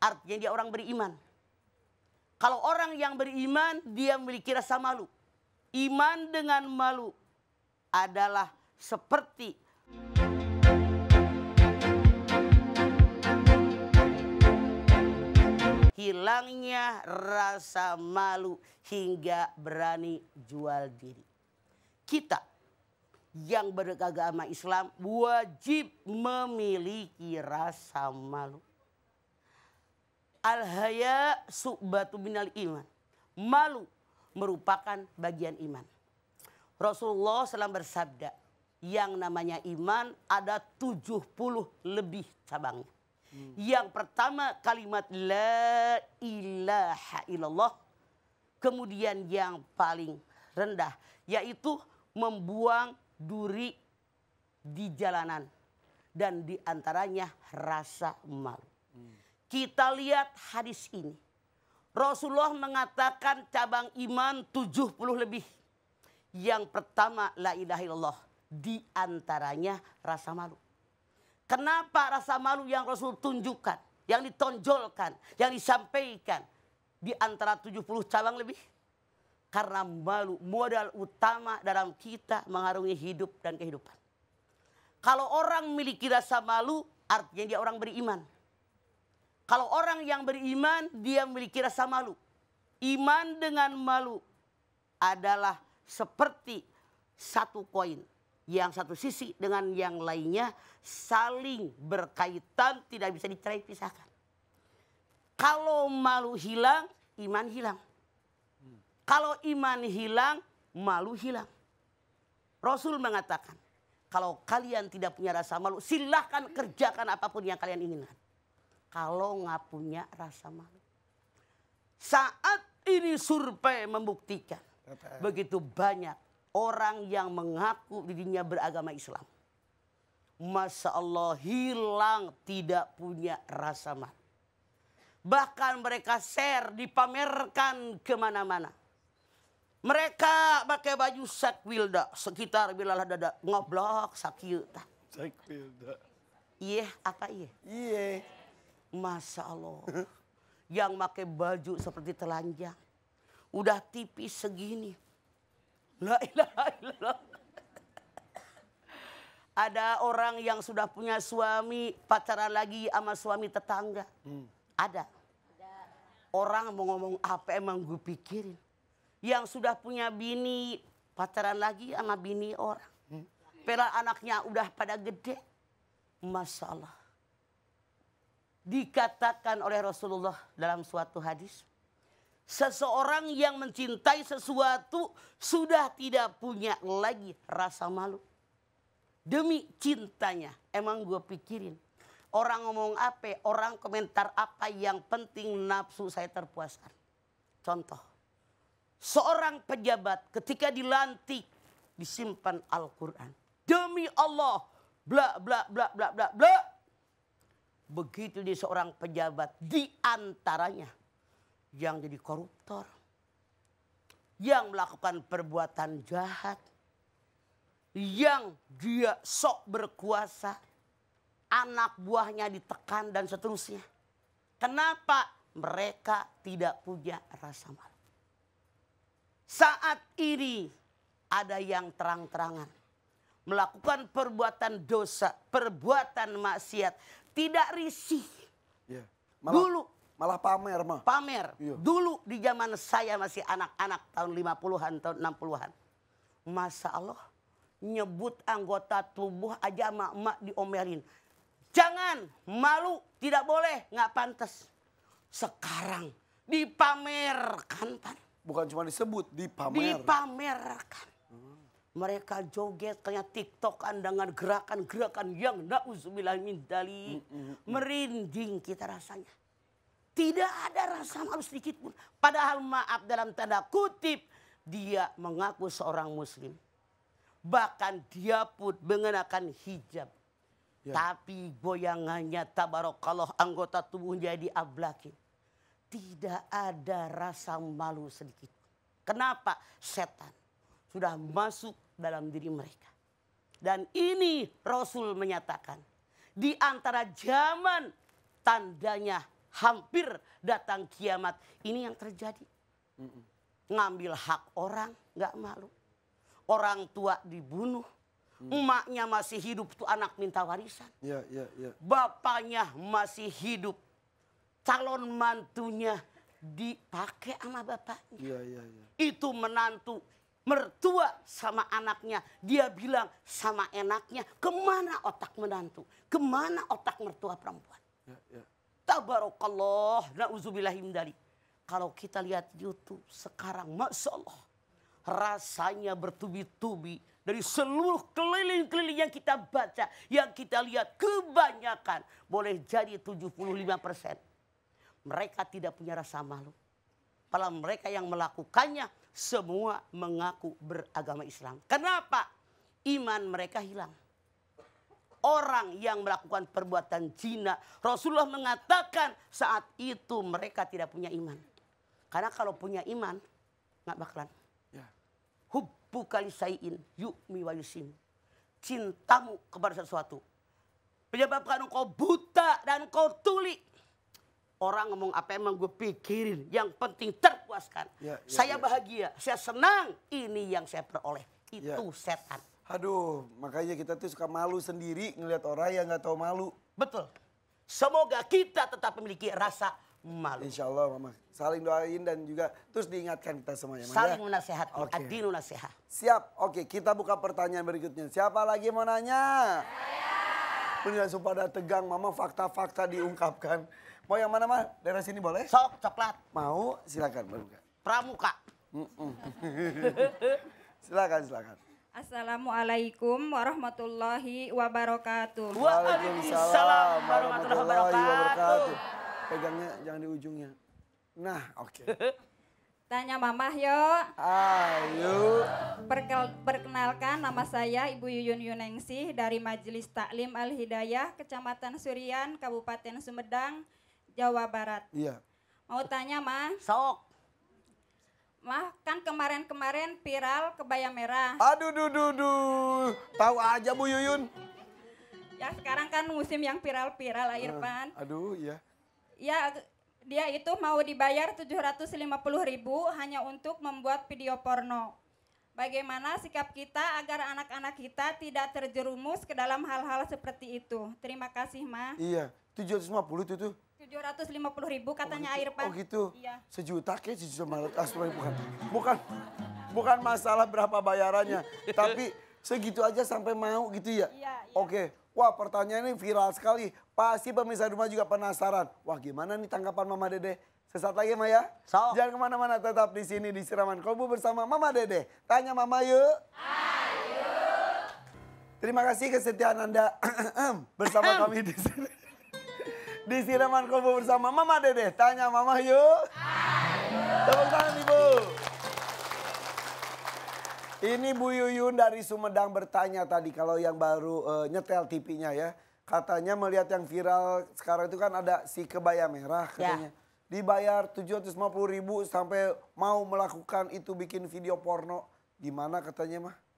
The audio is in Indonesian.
Artinya dia orang beriman. Kalau orang yang beriman dia memiliki rasa malu. Iman dengan malu adalah seperti hilangnya rasa malu hingga berani jual diri. Kita yang beragama Islam wajib memiliki rasa malu. Al-haya su'batu minal iman. Malu merupakan bagian iman. Rasulullah SAW bersabda, yang namanya iman ada 70 lebih cabangnya. Hmm. Yang pertama kalimat la ilaha illallah. Kemudian yang paling rendah yaitu membuang duri di jalanan dan diantaranya rasa malu. Kita lihat hadis ini. Rasulullah mengatakan cabang iman 70 lebih. Yang pertama la ilaha illallah. Di antaranya rasa malu. Kenapa rasa malu yang Rasul tunjukkan, yang ditonjolkan, yang disampaikan di antara 70 cabang lebih? Karena malu modal utama dalam kita mengarungi hidup dan kehidupan. Kalau orang memiliki rasa malu, artinya dia orang beriman. Kalau orang yang beriman dia memiliki rasa malu. Iman dengan malu adalah seperti satu koin. Yang satu sisi dengan yang lainnya saling berkaitan tidak bisa dicerai pisahkan. Kalau malu hilang, iman hilang. Kalau iman hilang, malu hilang. Rasul mengatakan, kalau kalian tidak punya rasa malu, silahkan kerjakan apapun yang kalian inginkan kalau nggak punya rasa malu. Saat ini survei membuktikan begitu banyak orang yang mengaku dirinya beragama Islam. Masya Allah hilang tidak punya rasa malu. Bahkan mereka share dipamerkan kemana-mana. Mereka pakai baju sakwilda sekitar bilalah dada ngoblok tak? Sakwilda. Iya apa iya? Iya. Masya Allah. Yang pakai baju seperti telanjang. Udah tipis segini. La ilaha illallah. Ada orang yang sudah punya suami, pacaran lagi sama suami tetangga. Hmm. Ada. Ada. Orang mau ngomong apa emang gue pikirin. Yang sudah punya bini, pacaran lagi sama bini orang. Hmm. Pelan anaknya udah pada gede. Masalah dikatakan oleh Rasulullah dalam suatu hadis. Seseorang yang mencintai sesuatu sudah tidak punya lagi rasa malu. Demi cintanya, emang gue pikirin. Orang ngomong apa, orang komentar apa yang penting nafsu saya terpuaskan. Contoh, seorang pejabat ketika dilantik disimpan Al-Quran. Demi Allah, bla bla bla bla bla bla Begitu di seorang pejabat di antaranya yang jadi koruptor. Yang melakukan perbuatan jahat. Yang dia sok berkuasa. Anak buahnya ditekan dan seterusnya. Kenapa mereka tidak punya rasa malu? Saat ini ada yang terang-terangan melakukan perbuatan dosa, perbuatan maksiat, tidak risih. Yeah. Malah, Dulu malah pamer mah. Pamer. Yeah. Dulu di zaman saya masih anak-anak tahun 50-an, tahun 60-an. Masa Allah nyebut anggota tubuh aja emak-emak diomelin. Jangan malu, tidak boleh, nggak pantas. Sekarang dipamerkan, pak. Bukan cuma disebut, dipamerkan. Dipamerkan mereka joget kayak tiktokan dengan gerakan-gerakan yang na'udzubillah min dali. Mm mm, mm, mm, merinding kita rasanya. Tidak ada rasa malu sedikit pun. Padahal maaf dalam tanda kutip. Dia mengaku seorang muslim. Bahkan dia pun mengenakan hijab. Ya. Tapi goyangannya tabarok kalau anggota tubuhnya ablaki Tidak ada rasa malu sedikit. Kenapa? Setan sudah masuk dalam diri mereka. Dan ini Rasul menyatakan di antara zaman tandanya hampir datang kiamat ini yang terjadi. Ngambil hak orang gak malu. Orang tua dibunuh. Hmm. Emaknya masih hidup tuh anak minta warisan. Ya, ya, ya. Bapaknya masih hidup. Calon mantunya dipakai sama bapaknya. Ya, ya, ya. Itu menantu mertua sama anaknya. Dia bilang sama enaknya. Kemana otak menantu? Kemana otak mertua perempuan? Ya, ya. dari Na'udzubillahimdali. Kalau kita lihat Youtube sekarang, Masya Allah. Rasanya bertubi-tubi. Dari seluruh keliling-keliling yang kita baca, yang kita lihat kebanyakan. Boleh jadi 75 persen. Mereka tidak punya rasa malu. Kalau mereka yang melakukannya semua mengaku beragama Islam. Kenapa? Iman mereka hilang. Orang yang melakukan perbuatan zina, Rasulullah mengatakan saat itu mereka tidak punya iman. Karena kalau punya iman, nggak bakalan. Ya. Hubbu kali sayin yu'mi wa Cintamu kepada sesuatu. Menyebabkan engkau buta dan kau tuli. Orang ngomong apa emang gue pikirin. Yang penting terpuaskan. Ya, ya, saya ya. bahagia, saya senang. Ini yang saya peroleh. Ya. Itu ya. setan. Aduh, makanya kita tuh suka malu sendiri ngelihat orang yang nggak tahu malu. Betul. Semoga kita tetap memiliki rasa malu. Insya Allah, Mama. Saling doain dan juga terus diingatkan kita semuanya. Saling ya. menasehat. Okay. Adinu nasihat. Siap. Oke, okay, kita buka pertanyaan berikutnya. Siapa lagi mau nanya? Saya. Ini pada tegang, Mama fakta-fakta diungkapkan. Mau yang mana mah? Daerah sini boleh? Sok, coklat. Mau? Silakan berbuka. Pramuka. silakan, silakan. Assalamualaikum warahmatullahi wabarakatuh. Waalaikumsalam warahmatullahi wabarakatuh. Pegangnya jangan di ujungnya. Nah, oke. Okay. Tanya mamah yuk. Ayo. Perkel, perkenalkan nama saya Ibu Yuyun Yunengsih dari Majelis Taklim Al Hidayah, Kecamatan Surian, Kabupaten Sumedang, Jawa Barat. Iya. Mau tanya Ma? Sok. Ma kan kemarin-kemarin viral kebaya merah. Aduh, duh, duh, duh. Tahu aja Bu Yuyun. Ya sekarang kan musim yang viral-viral eh, Irfan. uh, pan. Aduh, iya. Ya, dia itu mau dibayar 750 ribu hanya untuk membuat video porno. Bagaimana sikap kita agar anak-anak kita tidak terjerumus ke dalam hal-hal seperti itu? Terima kasih, Ma. Iya, 750 itu tuh. 750 ribu katanya oh, gitu. air pak. Oh gitu? Iya. Sejuta ke sejuta ratus bukan. Bukan, bukan masalah berapa bayarannya. tapi segitu aja sampai mau gitu ya? Iya. iya. Oke. Wah pertanyaan ini viral sekali. Pasti pemirsa rumah juga penasaran. Wah gimana nih tanggapan Mama Dede? Sesaat lagi Maya. So. Jangan kemana-mana tetap di sini di Siraman Kolbu bersama Mama Dede. Tanya Mama yuk. Ayo. Terima kasih kesetiaan Anda bersama kami di sini di siraman kolbu bersama Mama Dede Tanya Mama yuk. Tepuk tangan Ibu. Ini Bu Yuyun dari Sumedang bertanya tadi kalau yang baru uh, nyetel TV-nya ya. Katanya melihat yang viral sekarang itu kan ada si kebaya merah ya. katanya. Ya. Dibayar 750 ribu sampai mau melakukan itu bikin video porno. Gimana katanya mah?